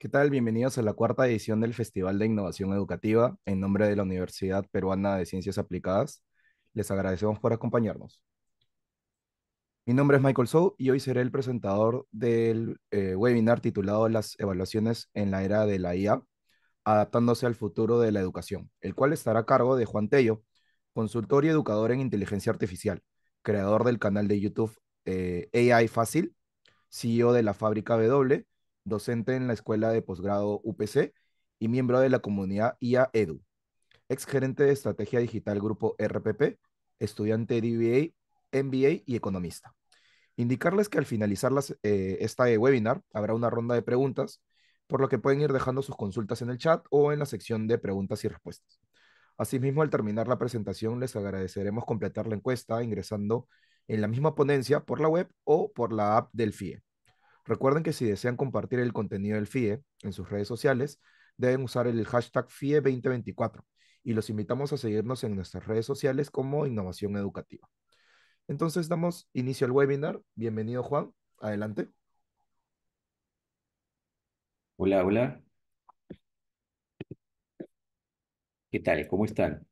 ¿Qué tal? Bienvenidos a la cuarta edición del Festival de Innovación Educativa en nombre de la Universidad Peruana de Ciencias Aplicadas. Les agradecemos por acompañarnos. Mi nombre es Michael Sou y hoy seré el presentador del eh, webinar titulado Las evaluaciones en la era de la IA, adaptándose al futuro de la educación, el cual estará a cargo de Juan Tello, consultor y educador en inteligencia artificial, creador del canal de YouTube eh, AI Fácil, CEO de la fábrica W docente en la Escuela de Posgrado UPC y miembro de la comunidad IA Edu, gerente de Estrategia Digital Grupo RPP, estudiante de DBA, MBA y economista. Indicarles que al finalizar eh, esta eh, webinar habrá una ronda de preguntas, por lo que pueden ir dejando sus consultas en el chat o en la sección de preguntas y respuestas. Asimismo, al terminar la presentación, les agradeceremos completar la encuesta ingresando en la misma ponencia por la web o por la app del FIE. Recuerden que si desean compartir el contenido del FIE en sus redes sociales, deben usar el hashtag FIE2024 y los invitamos a seguirnos en nuestras redes sociales como Innovación Educativa. Entonces damos inicio al webinar. Bienvenido Juan, adelante. Hola, hola. ¿Qué tal? ¿Cómo están?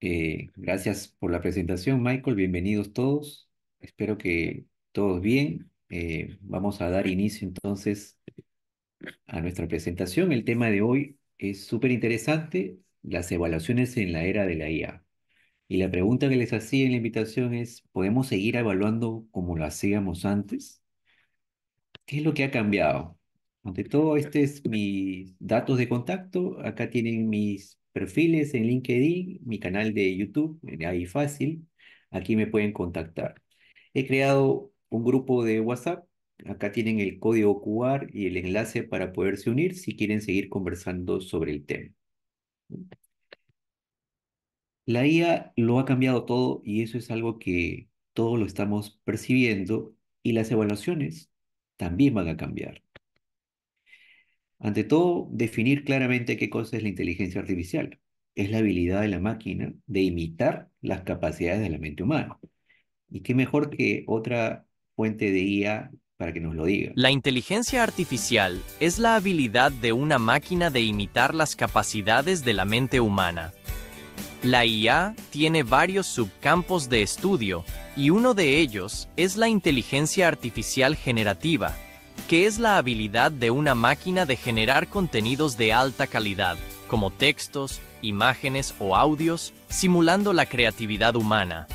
Eh, gracias por la presentación, Michael. Bienvenidos todos. Espero que todos bien. Eh, vamos a dar inicio entonces a nuestra presentación. El tema de hoy es súper interesante, las evaluaciones en la era de la IA. Y la pregunta que les hacía en la invitación es, ¿podemos seguir evaluando como lo hacíamos antes? ¿Qué es lo que ha cambiado? Ante todo, este es mis datos de contacto. Acá tienen mis perfiles en LinkedIn, mi canal de YouTube, ahí fácil. Aquí me pueden contactar. He creado un grupo de WhatsApp. Acá tienen el código QR y el enlace para poderse unir si quieren seguir conversando sobre el tema. La IA lo ha cambiado todo y eso es algo que todos lo estamos percibiendo y las evaluaciones también van a cambiar. Ante todo, definir claramente qué cosa es la inteligencia artificial. Es la habilidad de la máquina de imitar las capacidades de la mente humana. Y qué mejor que otra fuente de IA para que nos lo diga. La inteligencia artificial es la habilidad de una máquina de imitar las capacidades de la mente humana. La IA tiene varios subcampos de estudio y uno de ellos es la inteligencia artificial generativa, que es la habilidad de una máquina de generar contenidos de alta calidad, como textos, imágenes o audios, simulando la creatividad humana,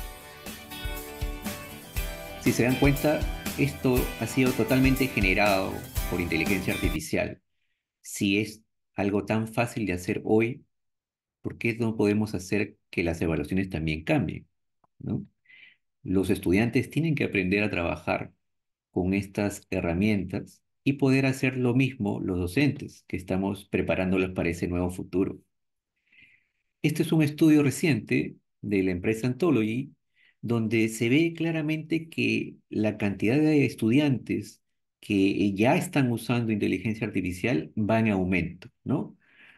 si se dan cuenta, esto ha sido totalmente generado por inteligencia artificial. Si es algo tan fácil de hacer hoy, ¿por qué no podemos hacer que las evaluaciones también cambien? Los estudiantes tienen que aprender a trabajar con estas herramientas y poder hacer lo mismo los docentes que estamos preparándolos para ese nuevo futuro. Este es un estudio reciente de la empresa Anthology donde se ve claramente que la cantidad de estudiantes que ya están usando inteligencia artificial va en aumento, ¿no?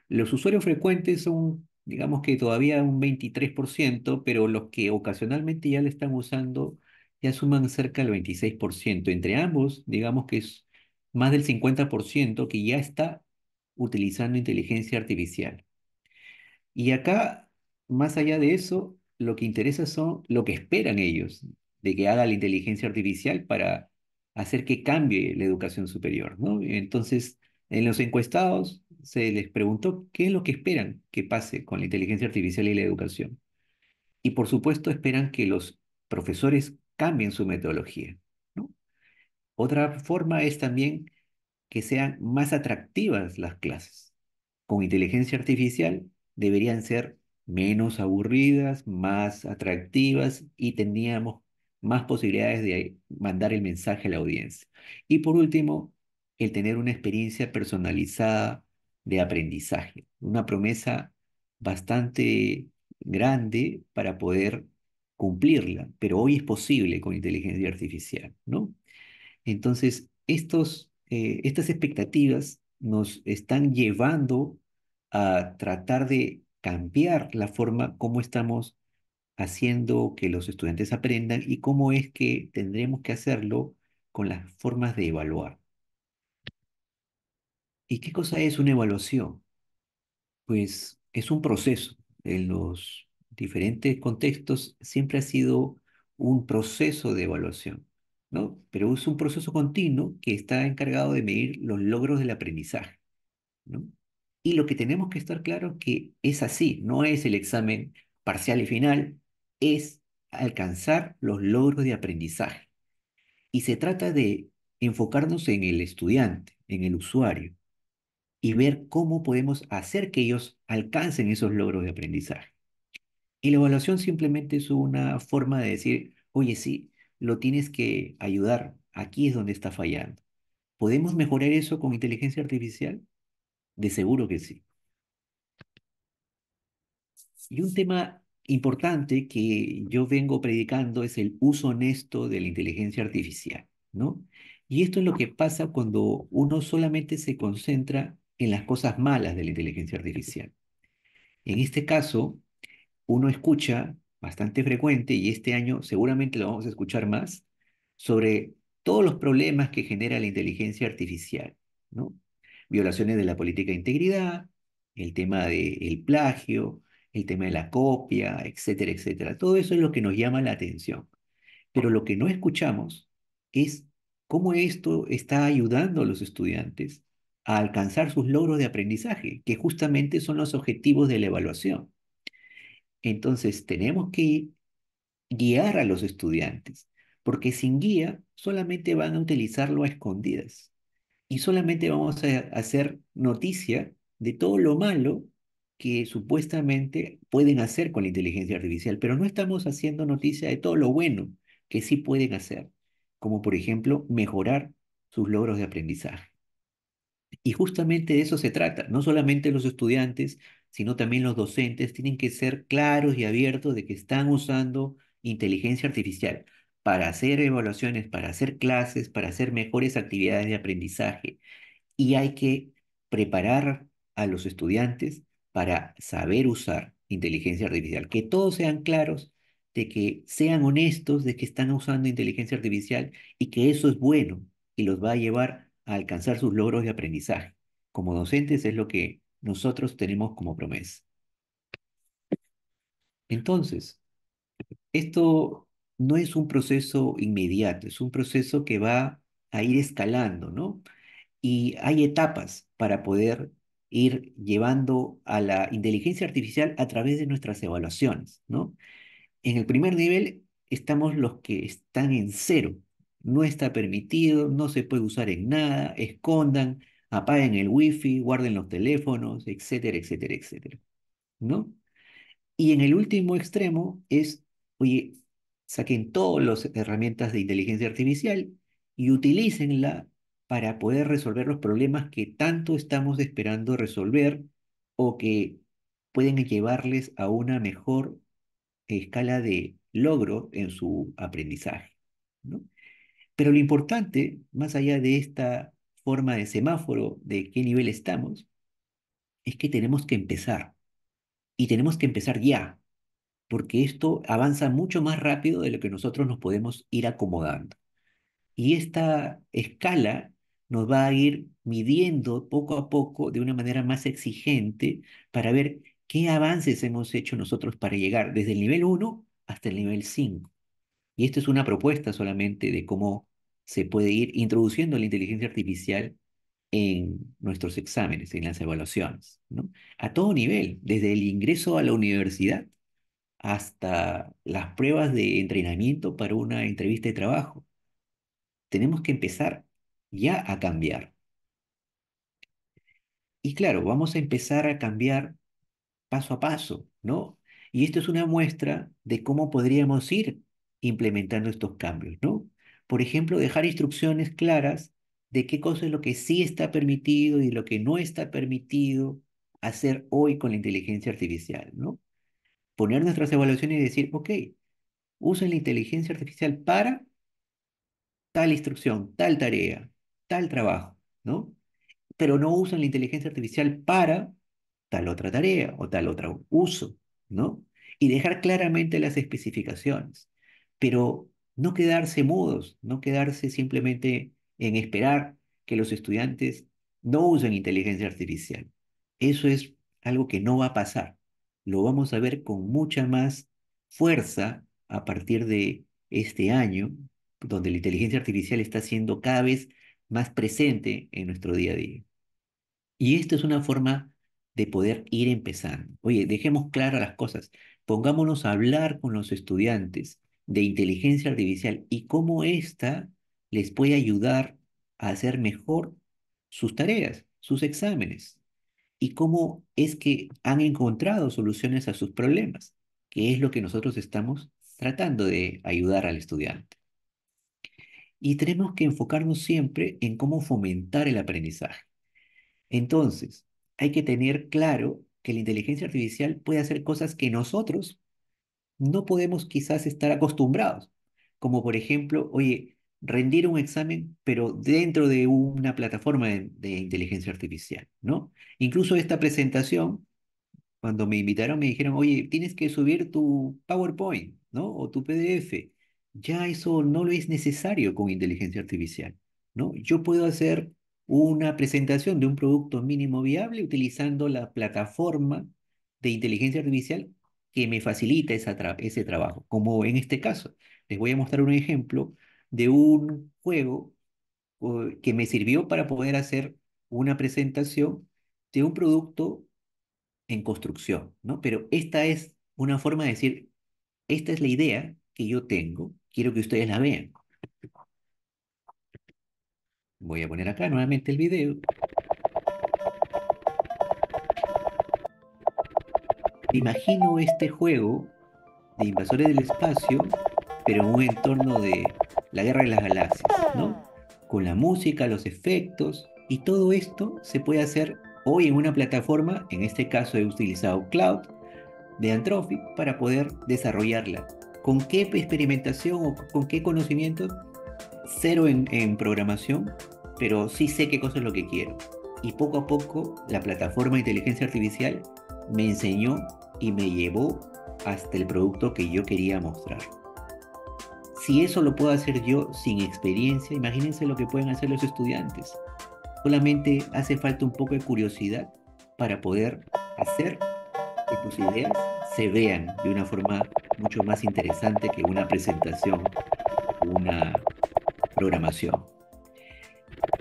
Los usuarios frecuentes son, digamos que todavía un 23%, pero los que ocasionalmente ya la están usando ya suman cerca del 26%. Entre ambos, digamos que es más del 50% que ya está utilizando inteligencia artificial. Y acá, más allá de eso, lo que interesa son lo que esperan ellos de que haga la inteligencia artificial para hacer que cambie la educación superior, Entonces, en los encuestados se les preguntó qué es lo que esperan que pase con la inteligencia artificial y la educación. Y por supuesto esperan que los profesores cambien su metodología. Otra forma es también que sean más atractivas las clases. Con inteligencia artificial deberían ser menos aburridas, más atractivas y teníamos más posibilidades de mandar el mensaje a la audiencia. Y por último, el tener una experiencia personalizada de aprendizaje, una promesa bastante grande para poder cumplirla, pero hoy es posible con inteligencia artificial, ¿no? Entonces, estos, eh, estas expectativas nos están llevando a tratar de cambiar la forma cómo estamos haciendo que los estudiantes aprendan y cómo es que tendremos que hacerlo con las formas de evaluar. ¿Y qué cosa es una evaluación? Pues es un proceso. En los diferentes contextos siempre ha sido un proceso de evaluación, ¿no? Pero es un proceso continuo que está encargado de medir los logros del aprendizaje, ¿no? Y lo que tenemos que estar claro que es así, no es el examen parcial y final, es alcanzar los logros de aprendizaje. Y se trata de enfocarnos en el estudiante, en el usuario, y ver cómo podemos hacer que ellos alcancen esos logros de aprendizaje. Y la evaluación simplemente es una forma de decir, oye, sí, lo tienes que ayudar, aquí es donde está fallando. ¿Podemos mejorar eso con inteligencia artificial? De seguro que sí. Y un tema importante que yo vengo predicando es el uso honesto de la inteligencia artificial, ¿no? Y esto es lo que pasa cuando uno solamente se concentra en las cosas malas de la inteligencia artificial. En este caso, uno escucha bastante frecuente, y este año seguramente lo vamos a escuchar más, sobre todos los problemas que genera la inteligencia artificial, ¿no? violaciones de la política de integridad, el tema del plagio, el tema de la copia, etcétera, etcétera. Todo eso es lo que nos llama la atención. Pero lo que no escuchamos es cómo esto está ayudando a los estudiantes a alcanzar sus logros de aprendizaje, que justamente son los objetivos de la evaluación. Entonces, tenemos que guiar a los estudiantes, porque sin guía solamente van a utilizarlo a escondidas y solamente vamos a hacer noticia de todo lo malo que supuestamente pueden hacer con la inteligencia artificial, pero no estamos haciendo noticia de todo lo bueno que sí pueden hacer, como por ejemplo mejorar sus logros de aprendizaje. Y justamente de eso se trata, no solamente los estudiantes, sino también los docentes tienen que ser claros y abiertos de que están usando inteligencia artificial para hacer evaluaciones, para hacer clases, para hacer mejores actividades de aprendizaje. Y hay que preparar a los estudiantes para saber usar inteligencia artificial, que todos sean claros de que sean honestos de que están usando inteligencia artificial y que eso es bueno y los va a llevar a alcanzar sus logros de aprendizaje. Como docentes es lo que nosotros tenemos como promesa. Entonces, esto no es un proceso inmediato, es un proceso que va a ir escalando, ¿no? Y hay etapas para poder ir llevando a la inteligencia artificial a través de nuestras evaluaciones, ¿no? En el primer nivel estamos los que están en cero, no está permitido, no se puede usar en nada, escondan, apaguen el wifi, guarden los teléfonos, etcétera, etcétera, etcétera, ¿no? Y en el último extremo es, oye, saquen todas las herramientas de inteligencia artificial y utilícenla para poder resolver los problemas que tanto estamos esperando resolver o que pueden llevarles a una mejor escala de logro en su aprendizaje. Pero lo importante, más allá de esta forma de semáforo de qué nivel estamos, es que tenemos que empezar. Y tenemos que empezar ya, porque esto avanza mucho más rápido de lo que nosotros nos podemos ir acomodando. Y esta escala nos va a ir midiendo poco a poco de una manera más exigente para ver qué avances hemos hecho nosotros para llegar desde el nivel 1 hasta el nivel 5. Y esto es una propuesta solamente de cómo se puede ir introduciendo la inteligencia artificial en nuestros exámenes, en las evaluaciones, ¿no? A todo nivel, desde el ingreso a la universidad hasta las pruebas de entrenamiento para una entrevista de trabajo. Tenemos que empezar ya a cambiar. Y claro, vamos a empezar a cambiar paso a paso, ¿no? Y esto es una muestra de cómo podríamos ir implementando estos cambios, ¿no? Por ejemplo, dejar instrucciones claras de qué cosa es lo que sí está permitido y lo que no está permitido hacer hoy con la inteligencia artificial, ¿no? poner nuestras evaluaciones y decir, ok, usen la inteligencia artificial para tal instrucción, tal tarea, tal trabajo, ¿no? Pero no usan la inteligencia artificial para tal otra tarea o tal otro uso, ¿no? Y dejar claramente las especificaciones, pero no quedarse mudos, no quedarse simplemente en esperar que los estudiantes no usen inteligencia artificial. Eso es algo que no va a pasar lo vamos a ver con mucha más fuerza a partir de este año, donde la inteligencia artificial está siendo cada vez más presente en nuestro día a día. Y esta es una forma de poder ir empezando. Oye, dejemos claras las cosas. Pongámonos a hablar con los estudiantes de inteligencia artificial y cómo esta les puede ayudar a hacer mejor sus tareas, sus exámenes y cómo es que han encontrado soluciones a sus problemas, que es lo que nosotros estamos tratando de ayudar al estudiante. Y tenemos que enfocarnos siempre en cómo fomentar el aprendizaje. Entonces, hay que tener claro que la inteligencia artificial puede hacer cosas que nosotros no podemos quizás estar acostumbrados, como por ejemplo, oye, rendir un examen, pero dentro de una plataforma de, inteligencia artificial, ¿no? Incluso esta presentación, cuando me invitaron, me dijeron, oye, tienes que subir tu PowerPoint, ¿no? O tu PDF. Ya eso no lo es necesario con inteligencia artificial, ¿no? Yo puedo hacer una presentación de un producto mínimo viable utilizando la plataforma de inteligencia artificial que me facilita ese trabajo, como en este caso. Les voy a mostrar un ejemplo de un juego eh, que me sirvió para poder hacer una presentación de un producto en construcción, ¿no? Pero esta es una forma de decir, esta es la idea que yo tengo, quiero que ustedes la vean. Voy a poner acá nuevamente el video. Imagino este juego de invasores del espacio, pero en un entorno de la guerra de las galaxias, ¿no? Con la música, los efectos, y todo esto se puede hacer hoy en una plataforma, en este caso he utilizado Cloud de Anthropic para poder desarrollarla. ¿Con qué experimentación o con qué conocimiento? Cero en, en programación, pero sí sé qué cosa es lo que quiero. Y poco a poco la plataforma de inteligencia artificial me enseñó y me llevó hasta el producto que yo quería mostrar. Si eso lo puedo hacer yo sin experiencia, imagínense lo que pueden hacer los estudiantes. Solamente hace falta un poco de curiosidad para poder hacer que tus ideas se vean de una forma mucho más interesante que una presentación, una programación.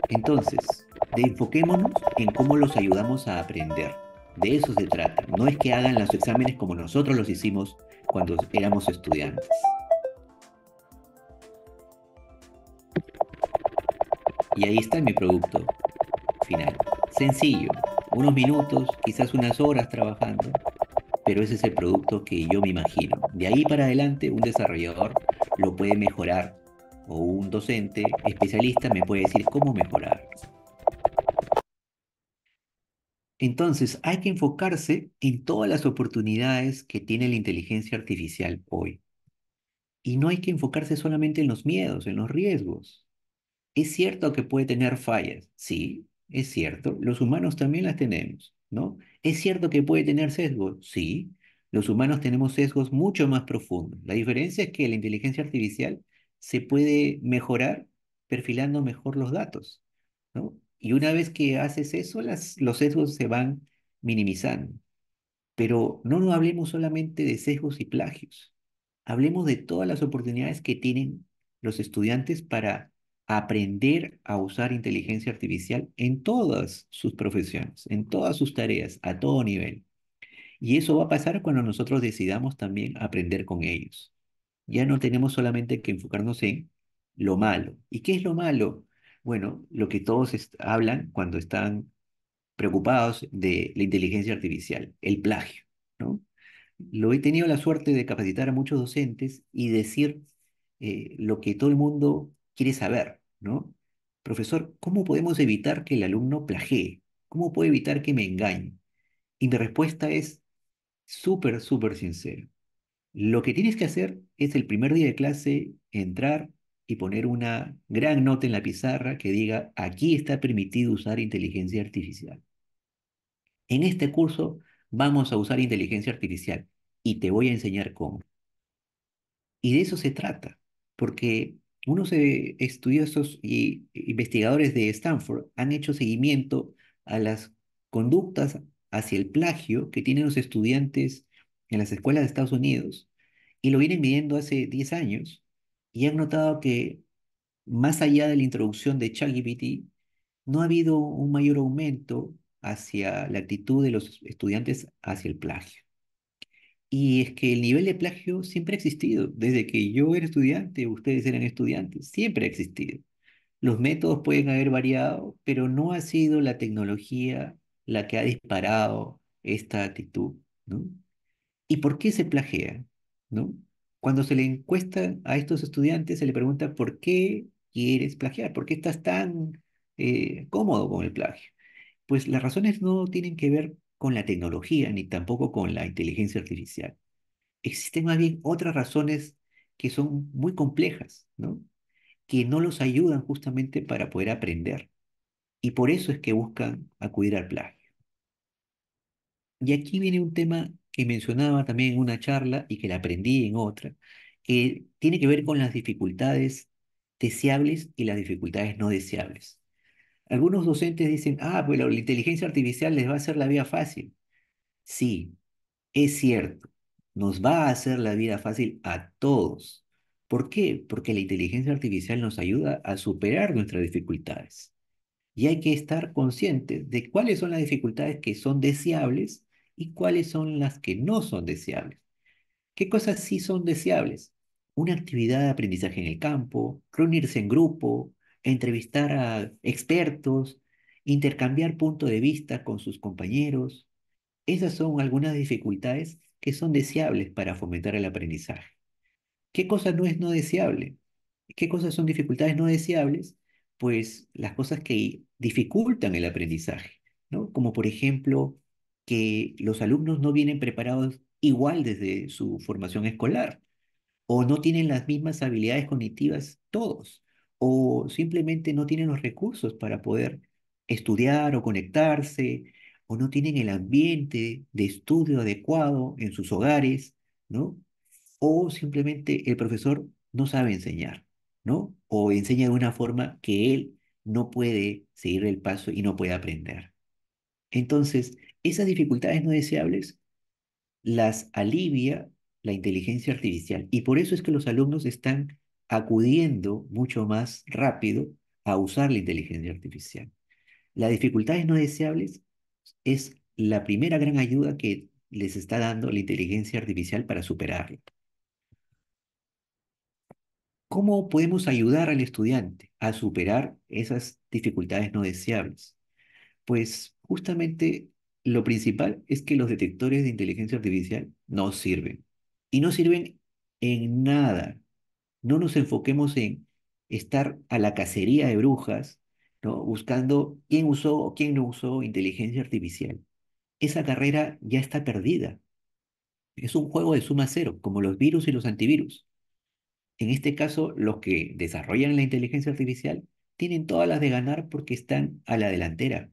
Entonces, enfoquémonos en cómo los ayudamos a aprender. De eso se trata. No es que hagan los exámenes como nosotros los hicimos cuando éramos estudiantes. Y ahí está mi producto final. Sencillo, unos minutos, quizás unas horas trabajando, pero ese es el producto que yo me imagino. De ahí para adelante un desarrollador lo puede mejorar o un docente especialista me puede decir cómo mejorar. Entonces, hay que enfocarse en todas las oportunidades que tiene la inteligencia artificial hoy. Y no hay que enfocarse solamente en los miedos, en los riesgos. Es cierto que puede tener fallas, sí, es cierto. Los humanos también las tenemos, ¿no? Es cierto que puede tener sesgos, sí. Los humanos tenemos sesgos mucho más profundos. La diferencia es que la inteligencia artificial se puede mejorar perfilando mejor los datos, ¿no? Y una vez que haces eso, los sesgos se van minimizando. Pero no nos hablemos solamente de sesgos y plagios. Hablemos de todas las oportunidades que tienen los estudiantes para aprender a usar inteligencia artificial en todas sus profesiones, en todas sus tareas, a todo nivel. Y eso va a pasar cuando nosotros decidamos también aprender con ellos. Ya no tenemos solamente que enfocarnos en lo malo. ¿Y qué es lo malo? Bueno, lo que todos hablan cuando están preocupados de la inteligencia artificial, el plagio, ¿no? Lo he tenido la suerte de capacitar a muchos docentes y decir eh, lo que todo el mundo quiere saber, ¿no? Profesor, ¿cómo podemos evitar que el alumno plagie? ¿Cómo puedo evitar que me engañe? Y mi respuesta es súper, súper sincera. Lo que tienes que hacer es el primer día de clase entrar y poner una gran nota en la pizarra que diga, aquí está permitido usar inteligencia artificial. En este curso vamos a usar inteligencia artificial y te voy a enseñar cómo. Y de eso se trata, porque unos estudiosos y investigadores de Stanford han hecho seguimiento a las conductas hacia el plagio que tienen los estudiantes en las escuelas de Estados Unidos y lo vienen midiendo hace 10 años y han notado que más allá de la introducción de ChatGPT, no ha habido un mayor aumento hacia la actitud de los estudiantes hacia el plagio. Y es que el nivel de plagio siempre ha existido. Desde que yo era estudiante, ustedes eran estudiantes, siempre ha existido. Los métodos pueden haber variado, pero no ha sido la tecnología la que ha disparado esta actitud, ¿no? ¿Y por qué se plagia? ¿No? Cuando se le encuesta a estos estudiantes, se le pregunta por qué quieres plagiar, por qué estás tan eh, cómodo con el plagio. Pues las razones no tienen que ver con la tecnología ni tampoco con la inteligencia artificial. Existen más bien otras razones que son muy complejas, ¿no? que no los ayudan justamente para poder aprender. Y por eso es que buscan acudir al plagio. Y aquí viene un tema que mencionaba también en una charla y que la aprendí en otra, que tiene que ver con las dificultades deseables y las dificultades no deseables. Algunos docentes dicen, ah, pues la inteligencia artificial les va a hacer la vida fácil. Sí, es cierto, nos va a hacer la vida fácil a todos. ¿Por qué? Porque la inteligencia artificial nos ayuda a superar nuestras dificultades. Y hay que estar conscientes de cuáles son las dificultades que son deseables y cuáles son las que no son deseables. ¿Qué cosas sí son deseables? Una actividad de aprendizaje en el campo, reunirse en grupo, entrevistar a expertos, intercambiar punto de vista con sus compañeros. Esas son algunas dificultades que son deseables para fomentar el aprendizaje. ¿Qué cosa no es no deseable? ¿Qué cosas son dificultades no deseables? Pues las cosas que dificultan el aprendizaje, ¿no? Como por ejemplo que los alumnos no vienen preparados igual desde su formación escolar o no tienen las mismas habilidades cognitivas todos o simplemente no tienen los recursos para poder estudiar o conectarse, o no tienen el ambiente de estudio adecuado en sus hogares, ¿no? O simplemente el profesor no sabe enseñar, ¿no? O enseña de una forma que él no puede seguir el paso y no puede aprender. Entonces, esas dificultades no deseables las alivia la inteligencia artificial y por eso es que los alumnos están acudiendo mucho más rápido a usar la inteligencia artificial. Las dificultades no deseables es la primera gran ayuda que les está dando la inteligencia artificial para superarla. ¿Cómo podemos ayudar al estudiante a superar esas dificultades no deseables? Pues justamente lo principal es que los detectores de inteligencia artificial no sirven. Y no sirven en nada no nos enfoquemos en estar a la cacería de brujas, ¿no? buscando quién usó o quién no usó inteligencia artificial. Esa carrera ya está perdida. Es un juego de suma cero, como los virus y los antivirus. En este caso, los que desarrollan la inteligencia artificial tienen todas las de ganar porque están a la delantera,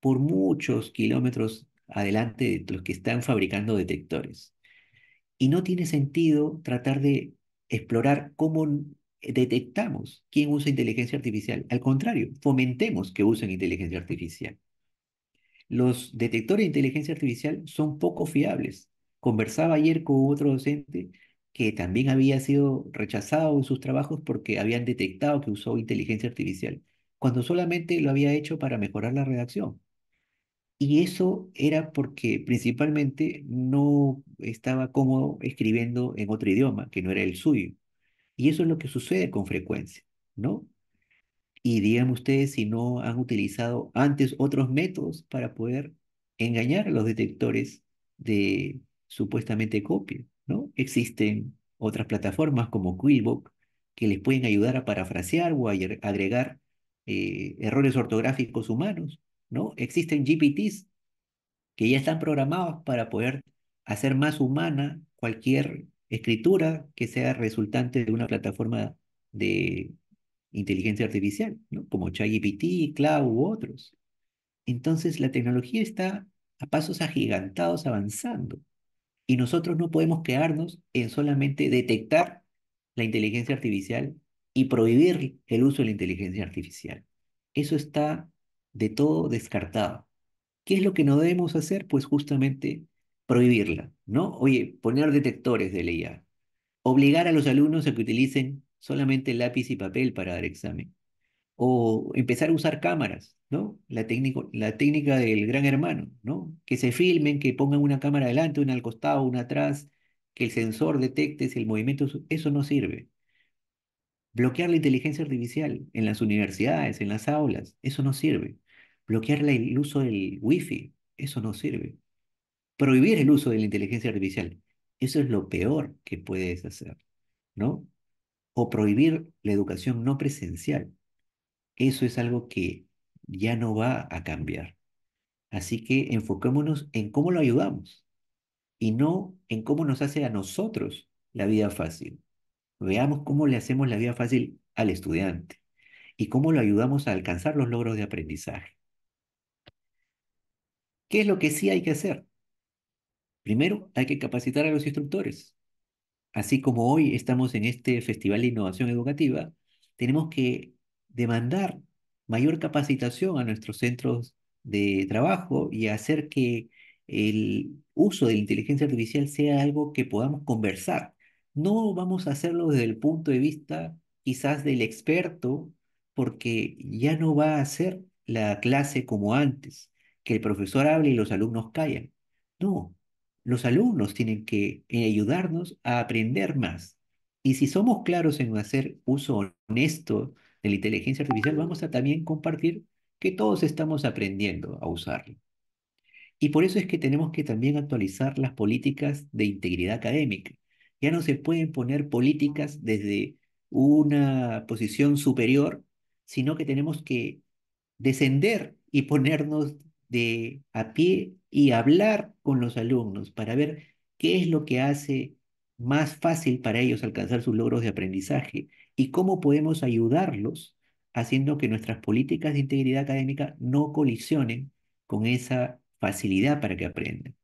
por muchos kilómetros adelante de los que están fabricando detectores. Y no tiene sentido tratar de explorar cómo eh, detectamos quién usa inteligencia artificial. Al contrario, fomentemos que usen inteligencia artificial. Los detectores de inteligencia artificial son poco fiables. Conversaba ayer con otro docente que también había sido rechazado en sus trabajos porque habían detectado que usó inteligencia artificial, cuando solamente lo había hecho para mejorar la redacción. Y eso era porque principalmente no estaba cómodo escribiendo en otro idioma que no era el suyo. Y eso es lo que sucede con frecuencia, ¿no? Y digan ustedes si no han utilizado antes otros métodos para poder engañar a los detectores de supuestamente copia, ¿no? Existen otras plataformas como Quillbook que les pueden ayudar a parafrasear o agregar eh, errores ortográficos humanos ¿no? Existen GPTs que ya están programados para poder hacer más humana cualquier escritura que sea resultante de una plataforma de inteligencia artificial, ¿no? como ChatGPT, Cloud u otros. Entonces la tecnología está a pasos agigantados avanzando y nosotros no podemos quedarnos en solamente detectar la inteligencia artificial y prohibir el uso de la inteligencia artificial. Eso está de todo descartado. ¿Qué es lo que no debemos hacer? Pues justamente prohibirla, ¿no? Oye, poner detectores de IA, obligar a los alumnos a que utilicen solamente lápiz y papel para dar examen, o empezar a usar cámaras, ¿no? La, la técnica del gran hermano, ¿no? Que se filmen, que pongan una cámara adelante, una al costado, una atrás, que el sensor detecte si el movimiento, eso no sirve. Bloquear la inteligencia artificial en las universidades, en las aulas, eso no sirve. Bloquear el uso del wifi, eso no sirve. Prohibir el uso de la inteligencia artificial, eso es lo peor que puedes hacer, ¿no? O prohibir la educación no presencial, eso es algo que ya no va a cambiar. Así que enfocémonos en cómo lo ayudamos y no en cómo nos hace a nosotros la vida fácil. Veamos cómo le hacemos la vida fácil al estudiante y cómo lo ayudamos a alcanzar los logros de aprendizaje. ¿Qué es lo que sí hay que hacer? Primero, hay que capacitar a los instructores. Así como hoy estamos en este Festival de Innovación Educativa, tenemos que demandar mayor capacitación a nuestros centros de trabajo y hacer que el uso de la inteligencia artificial sea algo que podamos conversar no vamos a hacerlo desde el punto de vista quizás del experto, porque ya no va a ser la clase como antes, que el profesor hable y los alumnos callan. No, los alumnos tienen que eh, ayudarnos a aprender más. Y si somos claros en hacer uso honesto de la inteligencia artificial, vamos a también compartir que todos estamos aprendiendo a usarlo. Y por eso es que tenemos que también actualizar las políticas de integridad académica. Ya no se pueden poner políticas desde una posición superior, sino que tenemos que descender y ponernos de a pie y hablar con los alumnos para ver qué es lo que hace más fácil para ellos alcanzar sus logros de aprendizaje y cómo podemos ayudarlos haciendo que nuestras políticas de integridad académica no colisionen con esa facilidad para que aprendan.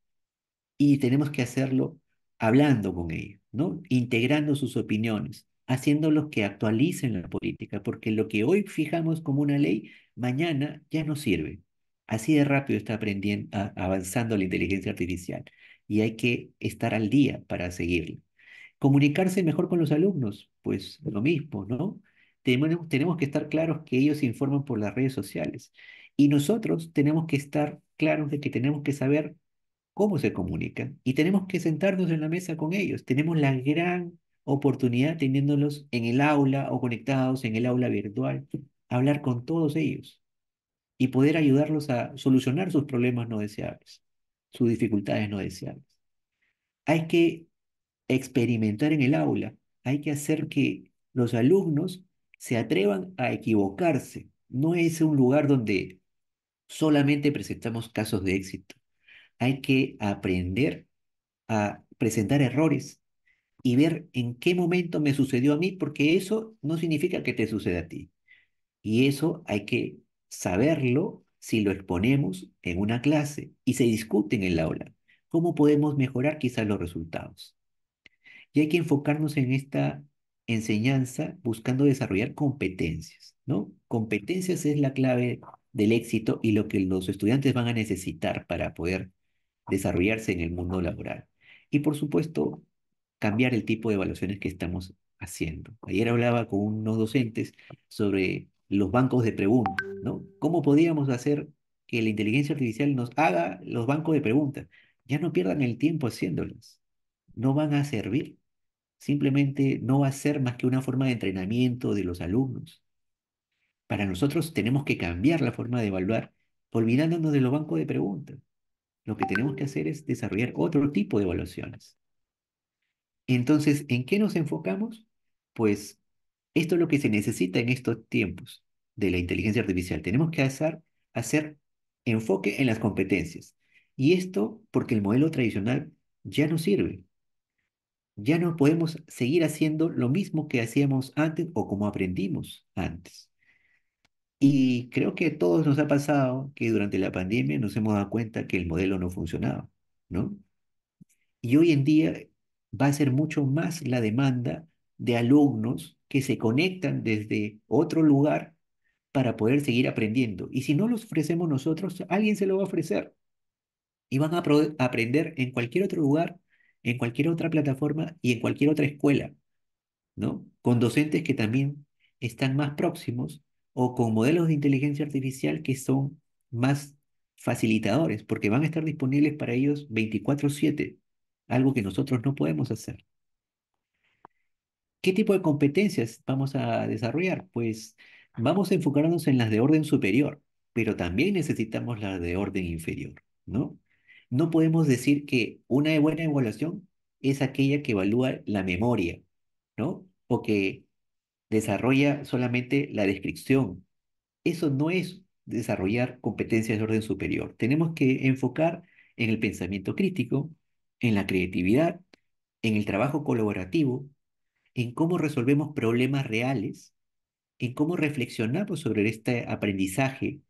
Y tenemos que hacerlo hablando con ellos, ¿no? integrando sus opiniones, haciéndolos que actualicen la política, porque lo que hoy fijamos como una ley, mañana ya no sirve. Así de rápido está aprendiendo, avanzando la inteligencia artificial y hay que estar al día para seguirlo. Comunicarse mejor con los alumnos, pues lo mismo, ¿no? Tenemos, tenemos que estar claros que ellos se informan por las redes sociales y nosotros tenemos que estar claros de que tenemos que saber cómo se comunican y tenemos que sentarnos en la mesa con ellos. Tenemos la gran oportunidad teniéndolos en el aula o conectados en el aula virtual, hablar con todos ellos y poder ayudarlos a solucionar sus problemas no deseables, sus dificultades no deseables. Hay que experimentar en el aula, hay que hacer que los alumnos se atrevan a equivocarse. No es un lugar donde solamente presentamos casos de éxito hay que aprender a presentar errores y ver en qué momento me sucedió a mí, porque eso no significa que te suceda a ti. Y eso hay que saberlo si lo exponemos en una clase y se discuten en la aula. ¿Cómo podemos mejorar quizás los resultados? Y hay que enfocarnos en esta enseñanza buscando desarrollar competencias, ¿no? Competencias es la clave del éxito y lo que los estudiantes van a necesitar para poder desarrollarse en el mundo laboral. Y por supuesto, cambiar el tipo de evaluaciones que estamos haciendo. Ayer hablaba con unos docentes sobre los bancos de preguntas, ¿no? ¿Cómo podíamos hacer que la inteligencia artificial nos haga los bancos de preguntas? Ya no pierdan el tiempo haciéndolos. No van a servir. Simplemente no va a ser más que una forma de entrenamiento de los alumnos. Para nosotros tenemos que cambiar la forma de evaluar, olvidándonos de los bancos de preguntas lo que tenemos que hacer es desarrollar otro tipo de evaluaciones. Entonces, ¿en qué nos enfocamos? Pues esto es lo que se necesita en estos tiempos de la inteligencia artificial. Tenemos que hacer, hacer enfoque en las competencias. Y esto porque el modelo tradicional ya no sirve. Ya no podemos seguir haciendo lo mismo que hacíamos antes o como aprendimos antes. Y creo que a todos nos ha pasado que durante la pandemia nos hemos dado cuenta que el modelo no funcionaba, ¿no? Y hoy en día va a ser mucho más la demanda de alumnos que se conectan desde otro lugar para poder seguir aprendiendo. Y si no los ofrecemos nosotros, alguien se lo va a ofrecer. Y van a aprender en cualquier otro lugar, en cualquier otra plataforma y en cualquier otra escuela, ¿no? Con docentes que también están más próximos o con modelos de inteligencia artificial que son más facilitadores, porque van a estar disponibles para ellos 24/7, algo que nosotros no podemos hacer. ¿Qué tipo de competencias vamos a desarrollar? Pues vamos a enfocarnos en las de orden superior, pero también necesitamos las de orden inferior, ¿no? No podemos decir que una buena evaluación es aquella que evalúa la memoria, ¿no? O que desarrolla solamente la descripción. Eso no es desarrollar competencias de orden superior. Tenemos que enfocar en el pensamiento crítico, en la creatividad, en el trabajo colaborativo, en cómo resolvemos problemas reales, en cómo reflexionamos sobre este aprendizaje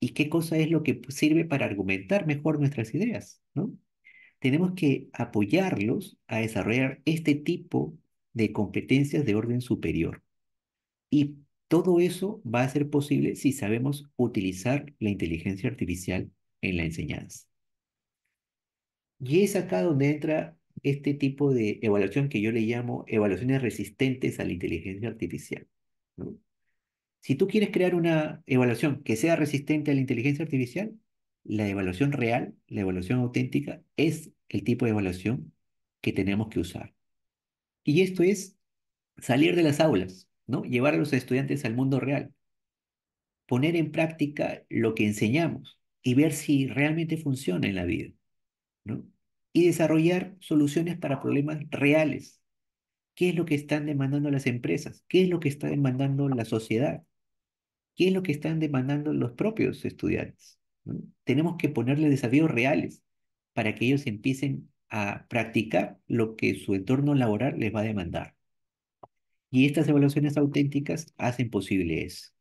y qué cosa es lo que sirve para argumentar mejor nuestras ideas, ¿no? Tenemos que apoyarlos a desarrollar este tipo de competencias de orden superior. Y todo eso va a ser posible si sabemos utilizar la inteligencia artificial en la enseñanza. Y es acá donde entra este tipo de evaluación que yo le llamo evaluaciones resistentes a la inteligencia artificial. Si tú quieres crear una evaluación que sea resistente a la inteligencia artificial, la evaluación real, la evaluación auténtica, es el tipo de evaluación que tenemos que usar. Y esto es salir de las aulas, Llevar a los estudiantes al mundo real, poner en práctica lo que enseñamos y ver si realmente funciona en la vida, Y desarrollar soluciones para problemas reales. ¿Qué es lo que están demandando las empresas? ¿Qué es lo que está demandando la sociedad? ¿Qué es lo que están demandando los propios estudiantes? Tenemos que ponerles desafíos reales para que ellos empiecen a practicar lo que su entorno laboral les va a demandar. Y estas evaluaciones auténticas hacen posible eso.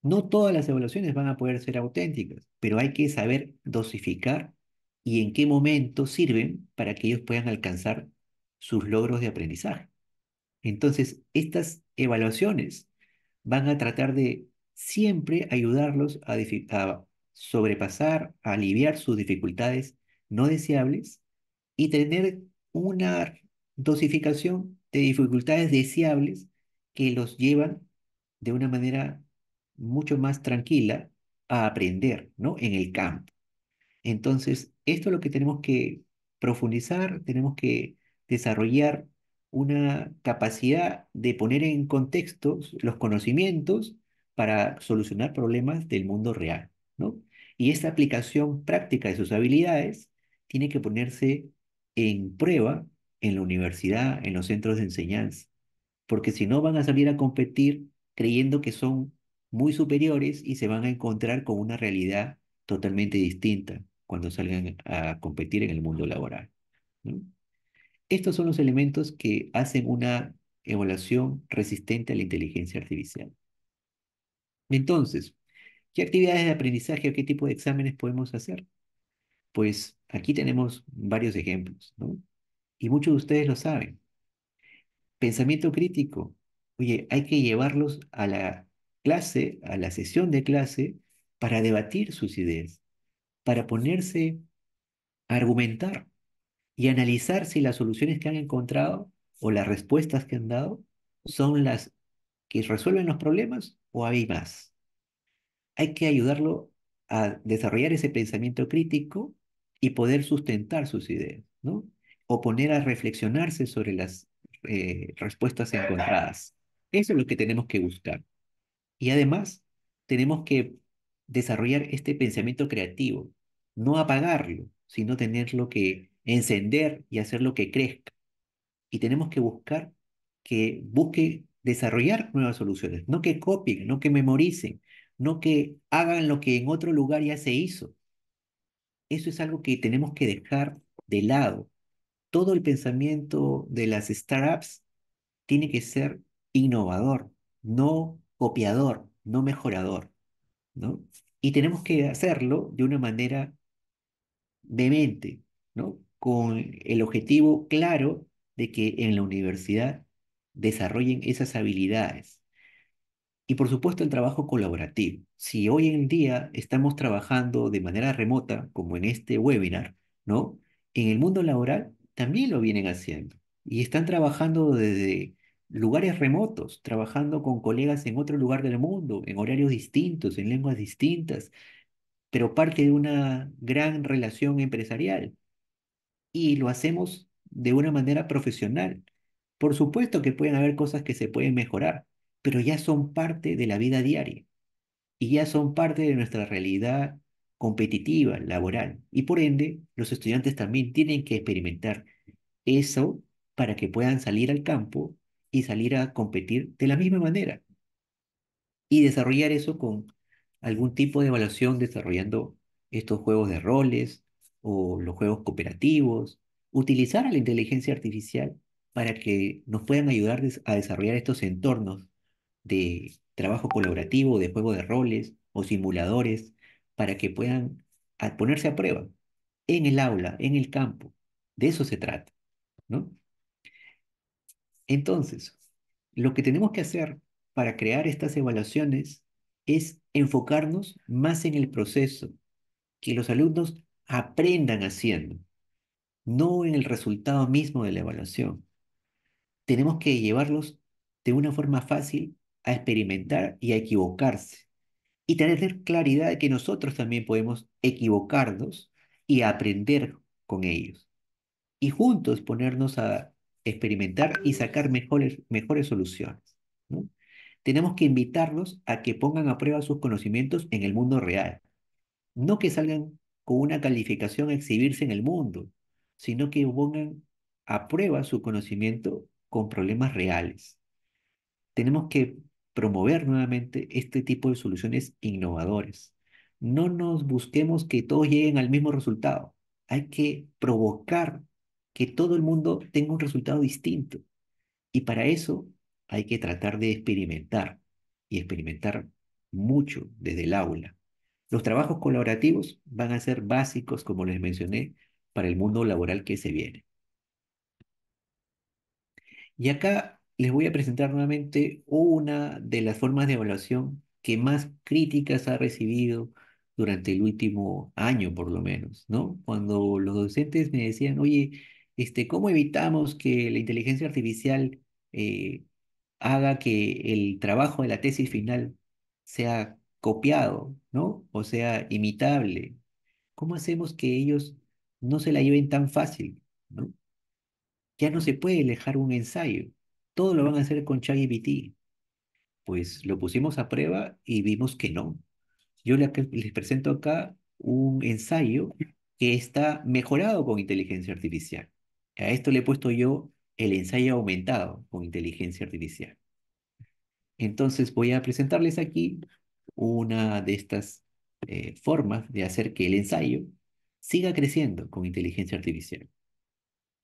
No todas las evaluaciones van a poder ser auténticas, pero hay que saber dosificar y en qué momento sirven para que ellos puedan alcanzar sus logros de aprendizaje. Entonces, estas evaluaciones van a tratar de siempre ayudarlos a, sobrepasar, a aliviar sus dificultades no deseables y tener una dosificación de dificultades deseables que los llevan de una manera mucho más tranquila a aprender, ¿no? En el campo. Entonces, esto es lo que tenemos que profundizar, tenemos que desarrollar una capacidad de poner en contexto los conocimientos para solucionar problemas del mundo real, ¿no? Y esta aplicación práctica de sus habilidades tiene que ponerse en prueba en la universidad, en los centros de enseñanza, porque si no van a salir a competir creyendo que son muy superiores y se van a encontrar con una realidad totalmente distinta cuando salgan a competir en el mundo laboral. Estos son los elementos que hacen una evaluación resistente a la inteligencia artificial. Entonces, ¿qué actividades de aprendizaje o qué tipo de exámenes podemos hacer? Pues aquí tenemos varios ejemplos. ¿no? y muchos de ustedes lo saben. Pensamiento crítico. Oye, hay que llevarlos a la clase, a la sesión de clase, para debatir sus ideas, para ponerse a argumentar y analizar si las soluciones que han encontrado o las respuestas que han dado son las que resuelven los problemas o hay más. Hay que ayudarlo a desarrollar ese pensamiento crítico y poder sustentar sus ideas, ¿no? o poner a reflexionarse sobre las eh, respuestas encontradas. Eso es lo que tenemos que buscar. Y además, tenemos que desarrollar este pensamiento creativo, no apagarlo, sino tenerlo que encender y hacerlo que crezca. Y tenemos que buscar que busque desarrollar nuevas soluciones, no que copien, no que memoricen, no que hagan lo que en otro lugar ya se hizo. Eso es algo que tenemos que dejar de lado todo el pensamiento de las startups tiene que ser innovador, no copiador, no mejorador, ¿no? Y tenemos que hacerlo de una manera demente, ¿no? Con el objetivo claro de que en la universidad desarrollen esas habilidades. Y por supuesto el trabajo colaborativo. Si hoy en día estamos trabajando de manera remota, como en este webinar, ¿no? En el mundo laboral también lo vienen haciendo. Y están trabajando desde lugares remotos, trabajando con colegas en otro lugar del mundo, en horarios distintos, en lenguas distintas, pero parte de una gran relación empresarial. Y lo hacemos de una manera profesional. Por supuesto que pueden haber cosas que se pueden mejorar, pero ya son parte de la vida diaria y ya son parte de nuestra realidad competitiva, laboral. Y por ende, los estudiantes también tienen que experimentar eso para que puedan salir al campo y salir a competir de la misma manera. Y desarrollar eso con algún tipo de evaluación desarrollando estos juegos de roles o los juegos cooperativos, utilizar a la inteligencia artificial para que nos puedan ayudar a desarrollar estos entornos de trabajo colaborativo, de juego de roles o simuladores para que puedan ponerse a prueba en el aula, en el campo. De eso se trata, Entonces, lo que tenemos que hacer para crear estas evaluaciones es enfocarnos más en el proceso, que los alumnos aprendan haciendo, no en el resultado mismo de la evaluación. Tenemos que llevarlos de una forma fácil a experimentar y a equivocarse y tener claridad de que nosotros también podemos equivocarnos y aprender con ellos. Y juntos ponernos a experimentar y sacar mejores, mejores soluciones. Tenemos que invitarlos a que pongan a prueba sus conocimientos en el mundo real. No que salgan con una calificación a exhibirse en el mundo, sino que pongan a prueba su conocimiento con problemas reales. Tenemos que promover nuevamente este tipo de soluciones innovadoras. No nos busquemos que todos lleguen al mismo resultado. Hay que provocar que todo el mundo tenga un resultado distinto. Y para eso hay que tratar de experimentar y experimentar mucho desde el aula. Los trabajos colaborativos van a ser básicos, como les mencioné, para el mundo laboral que se viene. Y acá les voy a presentar nuevamente una de las formas de evaluación que más críticas ha recibido durante el último año, por lo menos, ¿no? Cuando los docentes me decían, oye, este, ¿cómo evitamos que la inteligencia artificial eh, haga que el trabajo de la tesis final sea copiado, ¿no? O sea, imitable. ¿Cómo hacemos que ellos no se la lleven tan fácil, ¿no? Ya no se puede dejar un ensayo, todo lo van a hacer con ChatGPT. Pues lo pusimos a prueba y vimos que no. Yo les presento acá un ensayo que está mejorado con inteligencia artificial. A esto le he puesto yo el ensayo aumentado con inteligencia artificial. Entonces voy a presentarles aquí una de estas eh, formas de hacer que el ensayo siga creciendo con inteligencia artificial.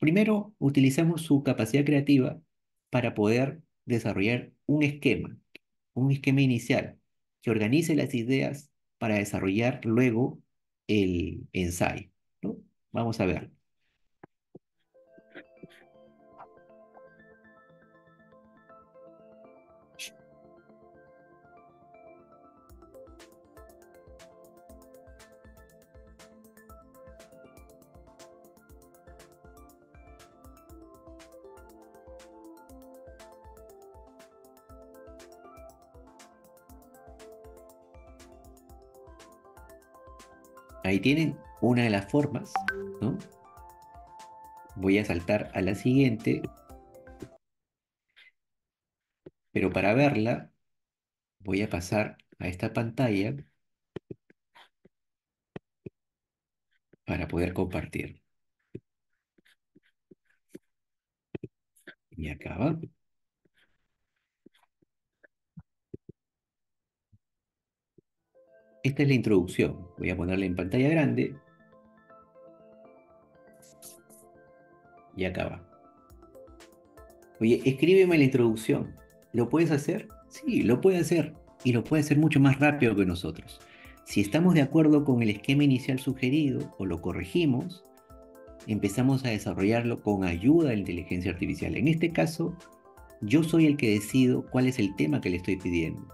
Primero, utilizamos su capacidad creativa para poder desarrollar un esquema, un esquema inicial que organice las ideas para desarrollar luego el ensayo. Vamos a ver. Ahí tienen una de las formas, Voy a saltar a la siguiente. Pero para verla, voy a pasar a esta pantalla para poder compartir. Y acaba. Esta es la introducción. Voy a ponerla en pantalla grande. Y acaba. Oye, escríbeme la introducción. ¿Lo puedes hacer? Sí, lo puede hacer. Y lo puede hacer mucho más rápido que nosotros. Si estamos de acuerdo con el esquema inicial sugerido o lo corregimos, empezamos a desarrollarlo con ayuda de la inteligencia artificial. En este caso, yo soy el que decido cuál es el tema que le estoy pidiendo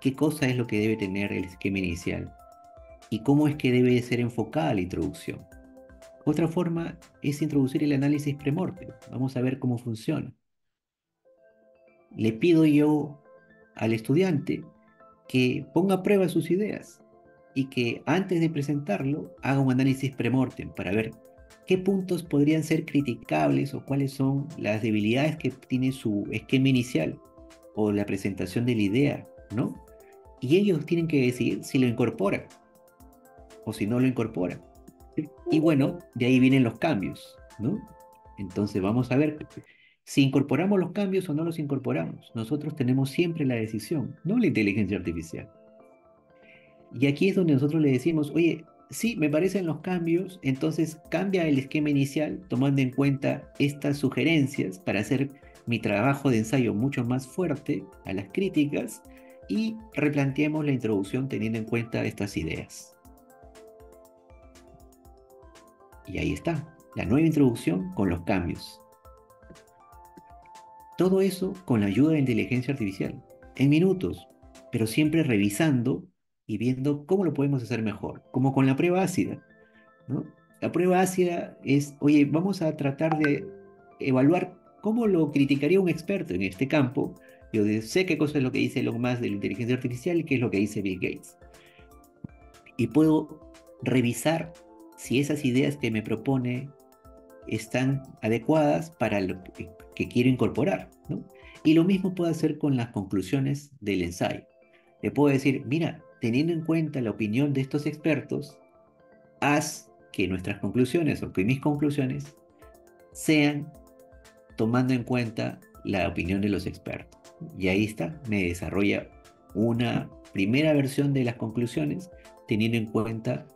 qué cosa es lo que debe tener el esquema inicial y cómo es que debe ser enfocada la introducción. Otra forma es introducir el análisis premorte. Vamos a ver cómo funciona. Le pido yo al estudiante que ponga a prueba sus ideas y que antes de presentarlo haga un análisis premorte para ver qué puntos podrían ser criticables o cuáles son las debilidades que tiene su esquema inicial o la presentación de la idea, ¿no? Y ellos tienen que decidir si lo incorporan o si no lo incorporan. Y bueno, de ahí vienen los cambios, ¿no? Entonces vamos a ver si incorporamos los cambios o no los incorporamos. Nosotros tenemos siempre la decisión, no la inteligencia artificial. Y aquí es donde nosotros le decimos, oye, sí, me parecen los cambios, entonces cambia el esquema inicial tomando en cuenta estas sugerencias para hacer mi trabajo de ensayo mucho más fuerte a las críticas y replanteemos la introducción teniendo en cuenta estas ideas. Y ahí está, la nueva introducción con los cambios. Todo eso con la ayuda de inteligencia artificial, en minutos, pero siempre revisando y viendo cómo lo podemos hacer mejor, como con la prueba ácida. La prueba ácida es, oye, vamos a tratar de evaluar cómo lo criticaría un experto en este campo yo sé qué cosa es lo que dice Elon Musk de la inteligencia artificial y qué es lo que dice Bill Gates. Y puedo revisar si esas ideas que me propone están adecuadas para lo que, que quiero incorporar. ¿no? Y lo mismo puedo hacer con las conclusiones del ensayo. Le puedo decir, mira, teniendo en cuenta la opinión de estos expertos, haz que nuestras conclusiones o que mis conclusiones sean tomando en cuenta la opinión de los expertos. Y ahí está, me desarrolla una primera versión de las conclusiones teniendo en cuenta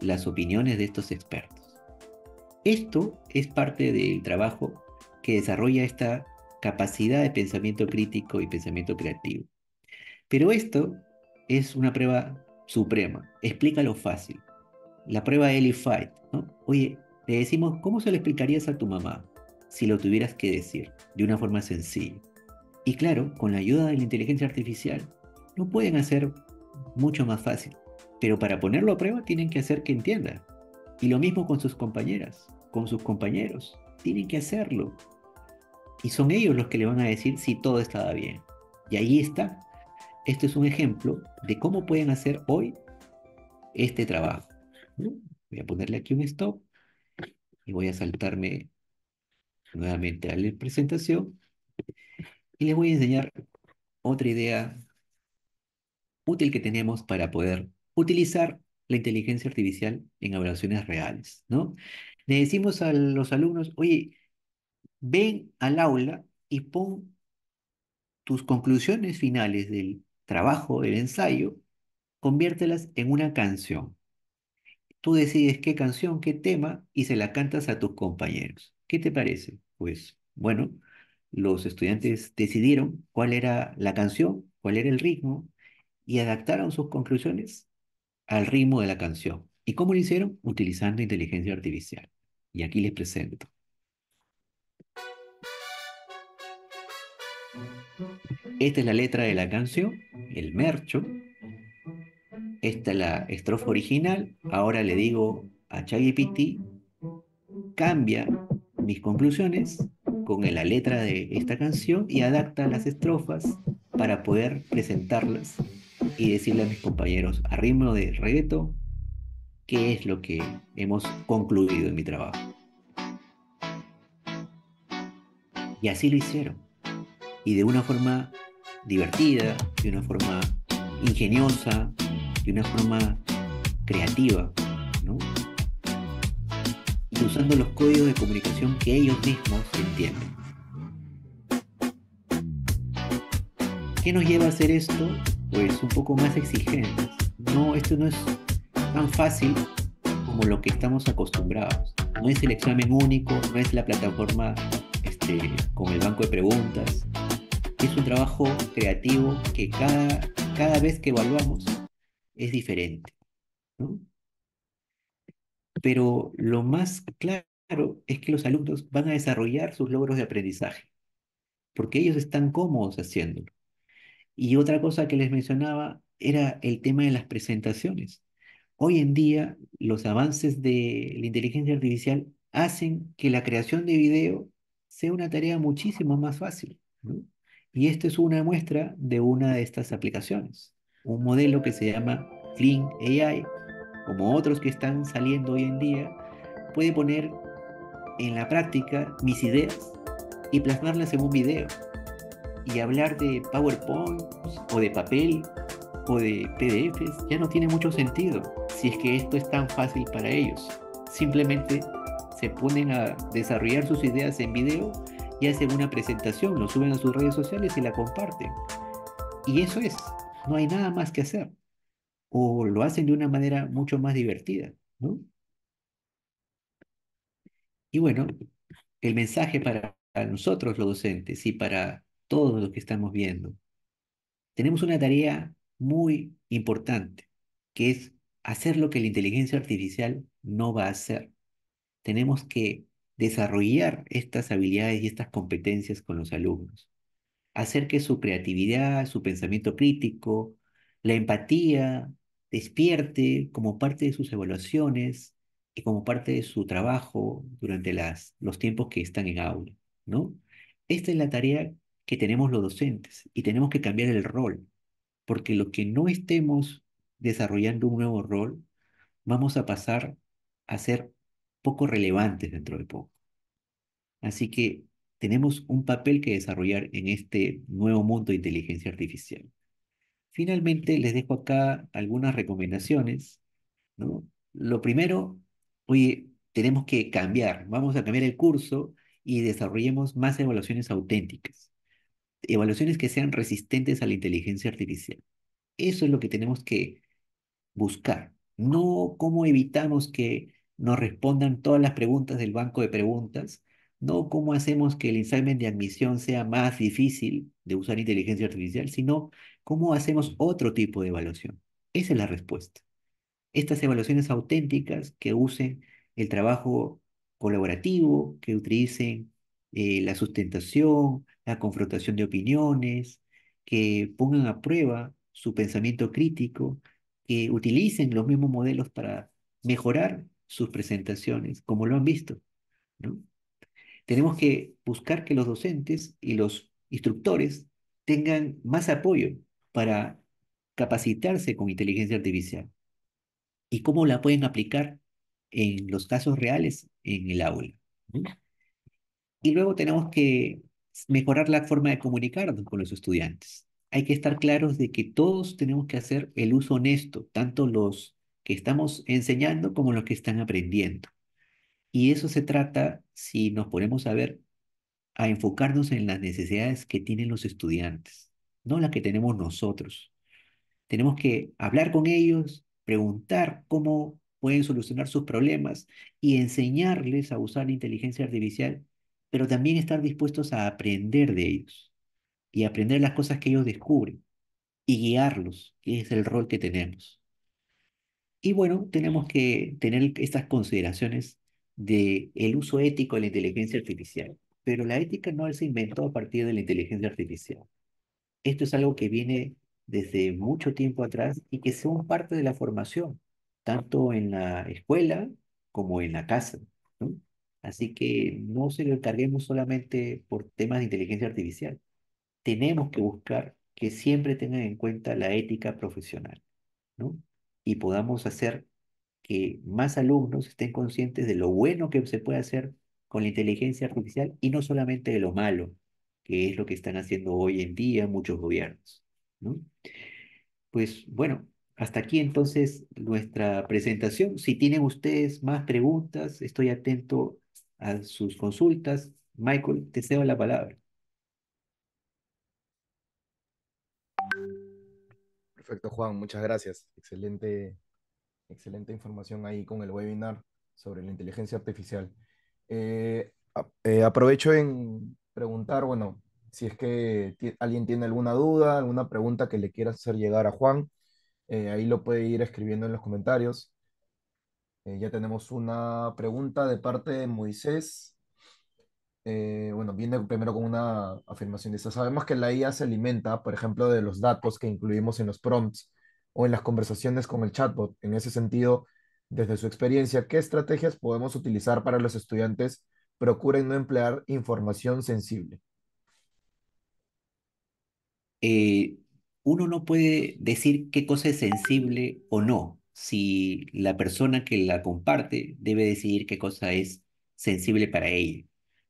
las opiniones de estos expertos. Esto es parte del trabajo que desarrolla esta capacidad de pensamiento crítico y pensamiento creativo. Pero esto es una prueba suprema. Explícalo fácil. La prueba Eli Fight. ¿no? Oye, le decimos, ¿cómo se lo explicarías a tu mamá si lo tuvieras que decir de una forma sencilla? Y claro, con la ayuda de la inteligencia artificial, lo pueden hacer mucho más fácil. Pero para ponerlo a prueba tienen que hacer que entienda. Y lo mismo con sus compañeras, con sus compañeros. Tienen que hacerlo. Y son ellos los que le van a decir si todo estaba bien. Y ahí está. Este es un ejemplo de cómo pueden hacer hoy este trabajo. Voy a ponerle aquí un stop y voy a saltarme nuevamente a la presentación les voy a enseñar otra idea útil que tenemos para poder utilizar la inteligencia artificial en evaluaciones reales, ¿no? Le decimos a los alumnos, oye, ven al aula y pon tus conclusiones finales del trabajo, del ensayo, conviértelas en una canción. Tú decides qué canción, qué tema y se la cantas a tus compañeros. ¿Qué te parece? Pues bueno, los estudiantes decidieron cuál era la canción, cuál era el ritmo, y adaptaron sus conclusiones al ritmo de la canción. ¿Y cómo lo hicieron? Utilizando inteligencia artificial. Y aquí les presento. Esta es la letra de la canción, el mercho. Esta es la estrofa original. Ahora le digo a ChatGPT Piti, cambia mis conclusiones con la letra de esta canción y adapta las estrofas para poder presentarlas y decirle a mis compañeros a ritmo de reggaeton qué es lo que hemos concluido en mi trabajo. Y así lo hicieron. Y de una forma divertida, de una forma ingeniosa, de una forma creativa usando los códigos de comunicación que ellos mismos entienden. ¿Qué nos lleva a hacer esto? Pues un poco más exigentes. No, esto no es tan fácil como lo que estamos acostumbrados. No es el examen único, no es la plataforma este, con el banco de preguntas. Es un trabajo creativo que cada, cada vez que evaluamos es diferente. ¿no? pero lo más claro es que los alumnos van a desarrollar sus logros de aprendizaje, porque ellos están cómodos haciéndolo. Y otra cosa que les mencionaba era el tema de las presentaciones. Hoy en día, los avances de la inteligencia artificial hacen que la creación de video sea una tarea muchísimo más fácil. Y esto es una muestra de una de estas aplicaciones, un modelo que se llama Clean AI, como otros que están saliendo hoy en día, puede poner en la práctica mis ideas y plasmarlas en un video y hablar de PowerPoint o de papel o de PDFs ya no tiene mucho sentido si es que esto es tan fácil para ellos. Simplemente se ponen a desarrollar sus ideas en video y hacen una presentación, lo suben a sus redes sociales y la comparten. Y eso es, no hay nada más que hacer o lo hacen de una manera mucho más divertida, Y bueno, el mensaje para nosotros los docentes y para todos los que estamos viendo, tenemos una tarea muy importante, que es hacer lo que la inteligencia artificial no va a hacer. Tenemos que desarrollar estas habilidades y estas competencias con los alumnos, hacer que su creatividad, su pensamiento crítico, la empatía, despierte como parte de sus evaluaciones y como parte de su trabajo durante las, los tiempos que están en aula, ¿no? Esta es la tarea que tenemos los docentes y tenemos que cambiar el rol, porque lo que no estemos desarrollando un nuevo rol, vamos a pasar a ser poco relevantes dentro de poco. Así que tenemos un papel que desarrollar en este nuevo mundo de inteligencia artificial. Finalmente, les dejo acá algunas recomendaciones. ¿no? Lo primero, oye, tenemos que cambiar, vamos a cambiar el curso y desarrollemos más evaluaciones auténticas, evaluaciones que sean resistentes a la inteligencia artificial. Eso es lo que tenemos que buscar, no cómo evitamos que nos respondan todas las preguntas del banco de preguntas, no cómo hacemos que el examen de admisión sea más difícil, de usar inteligencia artificial, sino cómo hacemos otro tipo de evaluación. Esa es la respuesta. Estas evaluaciones auténticas que usen el trabajo colaborativo, que utilicen eh, la sustentación, la confrontación de opiniones, que pongan a prueba su pensamiento crítico, que utilicen los mismos modelos para mejorar sus presentaciones, como lo han visto. ¿no? Tenemos que buscar que los docentes y los instructores tengan más apoyo para capacitarse con inteligencia artificial y cómo la pueden aplicar en los casos reales en el aula. Y luego tenemos que mejorar la forma de comunicarnos con los estudiantes. Hay que estar claros de que todos tenemos que hacer el uso honesto, tanto los que estamos enseñando como los que están aprendiendo. Y eso se trata, si nos ponemos a ver, a enfocarnos en las necesidades que tienen los estudiantes, no las que tenemos nosotros. Tenemos que hablar con ellos, preguntar cómo pueden solucionar sus problemas y enseñarles a usar la inteligencia artificial, pero también estar dispuestos a aprender de ellos y aprender las cosas que ellos descubren y guiarlos, que es el rol que tenemos. Y bueno, tenemos que tener estas consideraciones del el uso ético de la inteligencia artificial. Pero la ética no se inventó a partir de la inteligencia artificial. Esto es algo que viene desde mucho tiempo atrás y que son parte de la formación, tanto en la escuela como en la casa. Así que no se lo encarguemos solamente por temas de inteligencia artificial. Tenemos que buscar que siempre tengan en cuenta la ética profesional ¿no? y podamos hacer que más alumnos estén conscientes de lo bueno que se puede hacer con la inteligencia artificial y no solamente de lo malo, que es lo que están haciendo hoy en día muchos gobiernos. Pues bueno, hasta aquí entonces nuestra presentación. Si tienen ustedes más preguntas, estoy atento a sus consultas. Michael, te cedo la palabra. Perfecto, Juan, muchas gracias. Excelente, excelente información ahí con el webinar sobre la inteligencia artificial. Eh, eh, aprovecho en preguntar, bueno, si es que alguien tiene alguna duda, alguna pregunta que le quiera hacer llegar a Juan, eh, ahí lo puede ir escribiendo en los comentarios. ya tenemos una pregunta de parte de Moisés. bueno, viene primero con una afirmación. Dice, sabemos que la IA se alimenta, por ejemplo, de los datos que incluimos en los prompts o en las conversaciones con el chatbot. En ese sentido, desde su experiencia, ¿qué estrategias podemos utilizar para los estudiantes? Procuren no emplear información sensible. Eh, uno no puede decir qué cosa es sensible o no. Si la persona que la comparte debe decidir qué cosa es sensible para ella,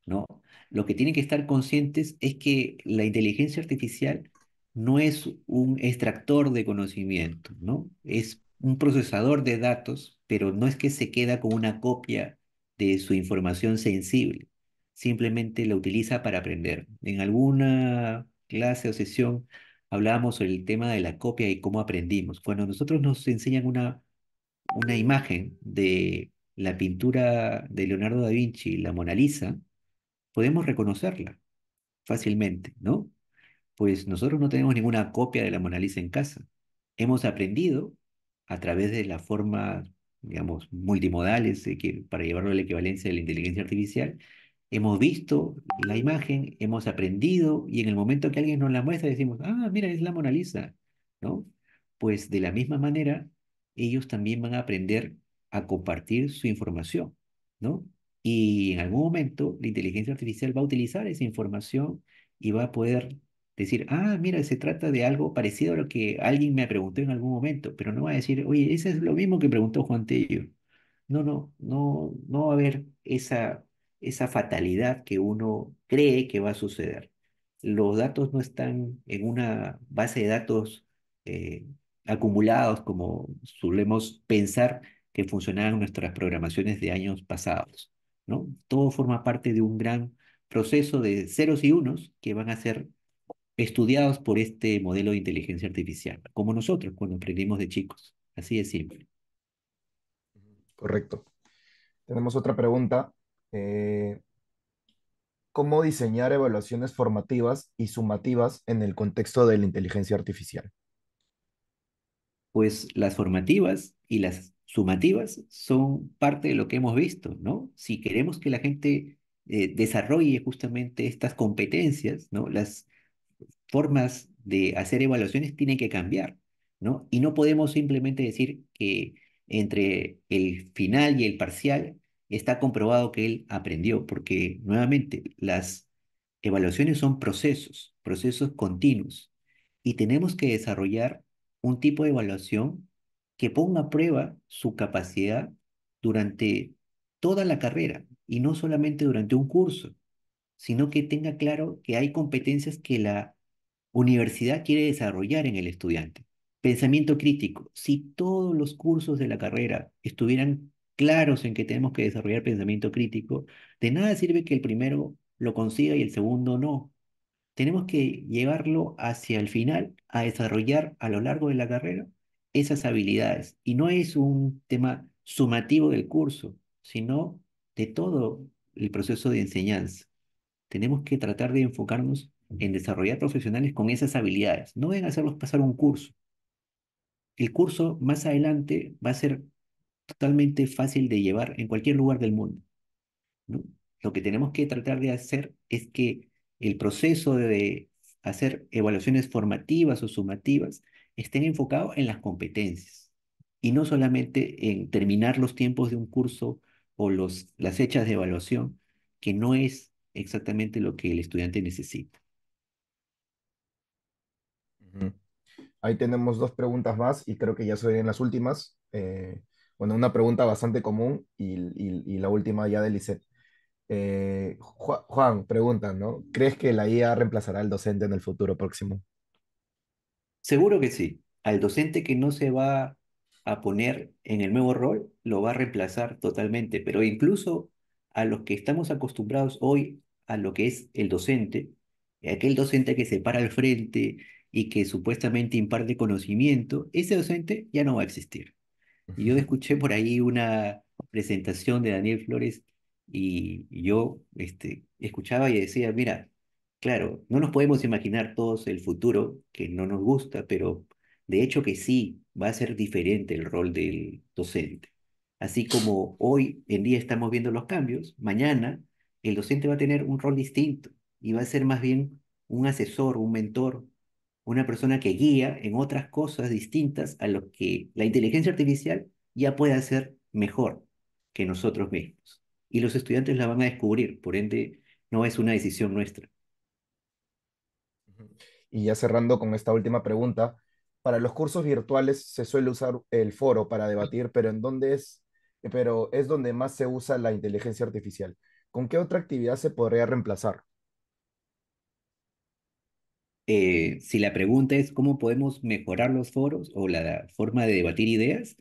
¿no? Lo que tienen que estar conscientes es que la inteligencia artificial no es un extractor de conocimiento, ¿no? Es un procesador de datos, pero no es que se queda con una copia de su información sensible, simplemente la utiliza para aprender. En alguna clase o sesión hablábamos sobre el tema de la copia y cómo aprendimos. Cuando nosotros nos enseñan una, una imagen de la pintura de Leonardo da Vinci, la Mona Lisa, podemos reconocerla fácilmente, ¿no? Pues nosotros no tenemos ninguna copia de la Mona Lisa en casa. Hemos aprendido a través de la forma, digamos, multimodales, que, para llevarlo a la equivalencia de la inteligencia artificial, hemos visto la imagen, hemos aprendido y en el momento que alguien nos la muestra decimos, ah, mira, es la Mona Lisa, ¿no? Pues de la misma manera, ellos también van a aprender a compartir su información, ¿no? Y en algún momento la inteligencia artificial va a utilizar esa información y va a poder decir, ah, mira, se trata de algo parecido a lo que alguien me preguntó en algún momento, pero no va a decir, oye, eso es lo mismo que preguntó Juan Tello. No, no, no, no va a haber esa, esa fatalidad que uno cree que va a suceder. Los datos no están en una base de datos eh, acumulados como solemos pensar que funcionaban nuestras programaciones de años pasados. ¿no? Todo forma parte de un gran proceso de ceros y unos que van a ser estudiados por este modelo de inteligencia artificial, como nosotros cuando aprendimos de chicos. Así de simple. Correcto. Tenemos otra pregunta. Eh, ¿Cómo diseñar evaluaciones formativas y sumativas en el contexto de la inteligencia artificial? Pues las formativas y las sumativas son parte de lo que hemos visto, ¿no? Si queremos que la gente eh, desarrolle justamente estas competencias, ¿no? Las, formas de hacer evaluaciones tienen que cambiar, ¿no? Y no podemos simplemente decir que entre el final y el parcial está comprobado que él aprendió, porque nuevamente las evaluaciones son procesos, procesos continuos, y tenemos que desarrollar un tipo de evaluación que ponga a prueba su capacidad durante toda la carrera y no solamente durante un curso, sino que tenga claro que hay competencias que la Universidad quiere desarrollar en el estudiante. Pensamiento crítico. Si todos los cursos de la carrera estuvieran claros en que tenemos que desarrollar pensamiento crítico, de nada sirve que el primero lo consiga y el segundo no. Tenemos que llevarlo hacia el final a desarrollar a lo largo de la carrera esas habilidades. Y no es un tema sumativo del curso, sino de todo el proceso de enseñanza. Tenemos que tratar de enfocarnos en desarrollar profesionales con esas habilidades. No deben hacerlos pasar un curso. El curso más adelante va a ser totalmente fácil de llevar en cualquier lugar del mundo. Lo que tenemos que tratar de hacer es que el proceso de hacer evaluaciones formativas o sumativas estén enfocados en las competencias y no solamente en terminar los tiempos de un curso o los, las fechas de evaluación, que no es exactamente lo que el estudiante necesita. Ahí tenemos dos preguntas más y creo que ya serían las últimas. Eh, bueno, una pregunta bastante común y, la última ya de Lisette. Eh, Juan, pregunta, ¿no? ¿Crees que la IA reemplazará al docente en el futuro próximo? Seguro que sí. Al docente que no se va a poner en el nuevo rol, lo va a reemplazar totalmente, pero incluso a los que estamos acostumbrados hoy a lo que es el docente, aquel docente que se para al frente, y que supuestamente imparte conocimiento, ese docente ya no va a existir. yo escuché por ahí una presentación de Daniel Flores y yo este, escuchaba y decía, mira, claro, no nos podemos imaginar todos el futuro que no nos gusta, pero de hecho que sí va a ser diferente el rol del docente. Así como hoy en día estamos viendo los cambios, mañana el docente va a tener un rol distinto y va a ser más bien un asesor, un mentor, una persona que guía en otras cosas distintas a lo que la inteligencia artificial ya puede hacer mejor que nosotros mismos. Y los estudiantes la van a descubrir, por ende, no es una decisión nuestra. Y ya cerrando con esta última pregunta, para los cursos virtuales se suele usar el foro para debatir, pero ¿en dónde es? Pero es donde más se usa la inteligencia artificial. ¿Con qué otra actividad se podría reemplazar? Eh, si la pregunta es cómo podemos mejorar los foros o la forma de debatir ideas,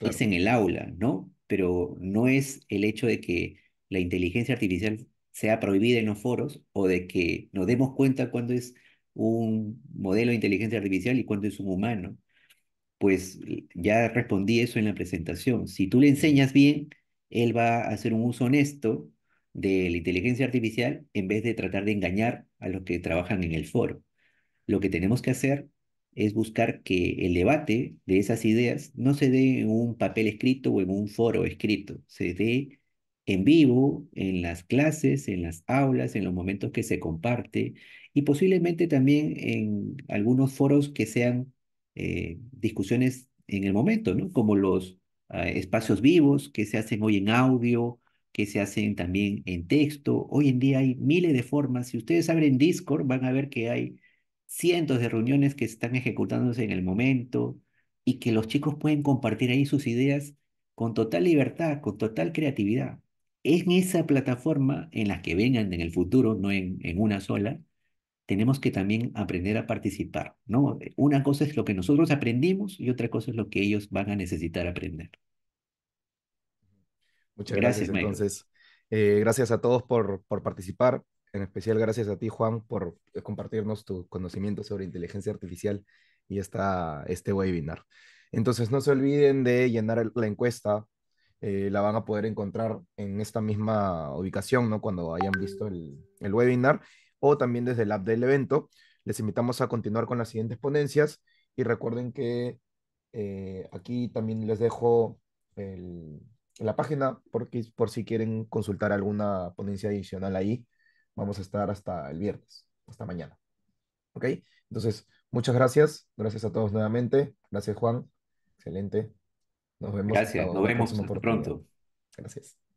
es en el aula, ¿no? Pero no es el hecho de que la inteligencia artificial sea prohibida en los foros o de que nos demos cuenta cuando es un modelo de inteligencia artificial y cuando es un humano. Pues ya respondí eso en la presentación. Si tú le enseñas bien, él va a hacer un uso honesto de la inteligencia artificial en vez de tratar de engañar a los que trabajan en el foro lo que tenemos que hacer es buscar que el debate de esas ideas no se dé en un papel escrito o en un foro escrito, se dé en vivo, en las clases, en las aulas, en los momentos que se comparte y posiblemente también en algunos foros que sean eh, discusiones en el momento, ¿no? como los ah, espacios vivos que se hacen hoy en audio, que se hacen también en texto. Hoy en día hay miles de formas. Si ustedes abren Discord van a ver que hay cientos de reuniones que están ejecutándose en el momento y que los chicos pueden compartir ahí sus ideas con total libertad, con total creatividad. En esa plataforma en la que vengan en el futuro, no en, en una sola, tenemos que también aprender a participar, ¿no? Una cosa es lo que nosotros aprendimos y otra cosa es lo que ellos van a necesitar aprender. Muchas gracias, gracias entonces. Eh, gracias a todos por, por participar. En especial gracias a ti, Juan, por eh, compartirnos tu conocimiento sobre inteligencia artificial y esta, este webinar. Entonces, no se olviden de llenar la encuesta. Eh, la van a poder encontrar en esta misma ubicación, Cuando hayan visto el, webinar o también desde el app del evento. Les invitamos a continuar con las siguientes ponencias y recuerden que eh, aquí también les dejo la página por si quieren consultar alguna ponencia adicional ahí. Vamos a estar hasta el viernes, hasta mañana. ¿Ok? Entonces, muchas gracias. Gracias a todos nuevamente. Gracias, Juan. Excelente. Nos vemos. Gracias. Nos vemos pronto. Gracias.